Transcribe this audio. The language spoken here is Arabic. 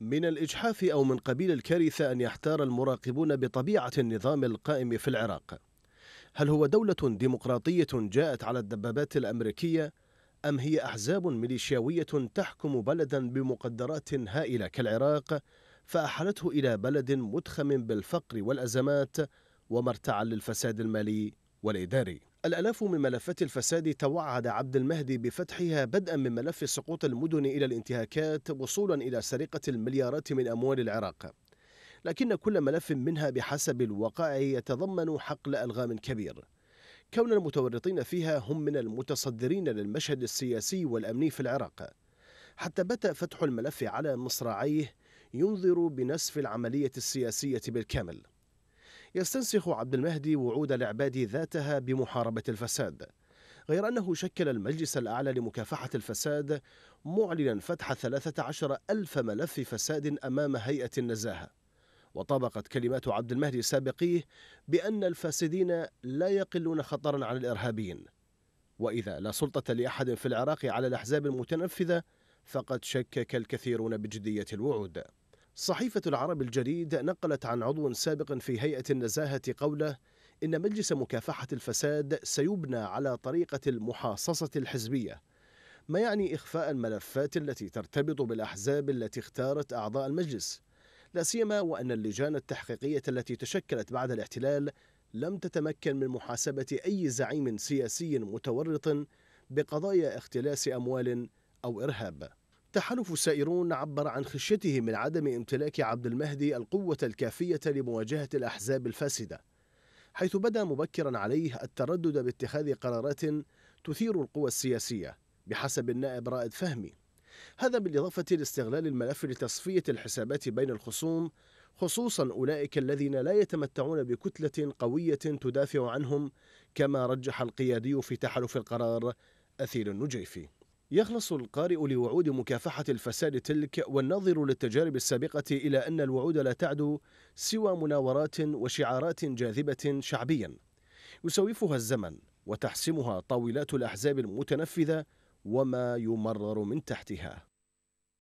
من الإجحاف أو من قبيل الكارثة أن يحتار المراقبون بطبيعة النظام القائم في العراق هل هو دولة ديمقراطية جاءت على الدبابات الأمريكية أم هي أحزاب ميليشياوية تحكم بلدا بمقدرات هائلة كالعراق فأحالته إلى بلد متخم بالفقر والأزمات ومرتعا للفساد المالي والإداري الألاف من ملفات الفساد توعد عبد المهدي بفتحها بدءا من ملف سقوط المدن إلى الانتهاكات وصولا إلى سرقة المليارات من أموال العراق لكن كل ملف منها بحسب الوقائع يتضمن حقل ألغام كبير كون المتورطين فيها هم من المتصدرين للمشهد السياسي والأمني في العراق حتى بات فتح الملف على مصراعيه ينذر بنسف العملية السياسية بالكامل يستنسخ عبد المهدي وعود العباد ذاتها بمحاربة الفساد غير أنه شكل المجلس الأعلى لمكافحة الفساد معلنا فتح 13 ألف ملف فساد أمام هيئة النزاهة وطابقت كلمات عبد المهدي سابقيه بأن الفاسدين لا يقلون خطرا عن الإرهابيين وإذا لا سلطة لأحد في العراق على الأحزاب المتنفذة فقد شكك الكثيرون بجدية الوعود صحيفة العرب الجديد نقلت عن عضو سابق في هيئة النزاهة قوله إن مجلس مكافحة الفساد سيبنى على طريقة المحاصصة الحزبية ما يعني إخفاء الملفات التي ترتبط بالأحزاب التي اختارت أعضاء المجلس لا سيما وأن اللجان التحقيقية التي تشكلت بعد الاحتلال لم تتمكن من محاسبة أي زعيم سياسي متورط بقضايا اختلاس أموال أو إرهاب تحالف السائرون عبر عن خشيته من عدم امتلاك عبد المهدي القوة الكافية لمواجهة الأحزاب الفاسدة حيث بدا مبكرا عليه التردد باتخاذ قرارات تثير القوى السياسية بحسب النائب رائد فهمي هذا بالإضافة لاستغلال الملف لتصفية الحسابات بين الخصوم خصوصا أولئك الذين لا يتمتعون بكتلة قوية تدافع عنهم كما رجح القيادي في تحالف القرار أثير النجيفي يخلص القارئ لوعود مكافحة الفساد تلك والناظر للتجارب السابقة إلى أن الوعود لا تعدو سوى مناورات وشعارات جاذبة شعبيا يسوفها الزمن وتحسمها طاولات الأحزاب المتنفذة وما يمرر من تحتها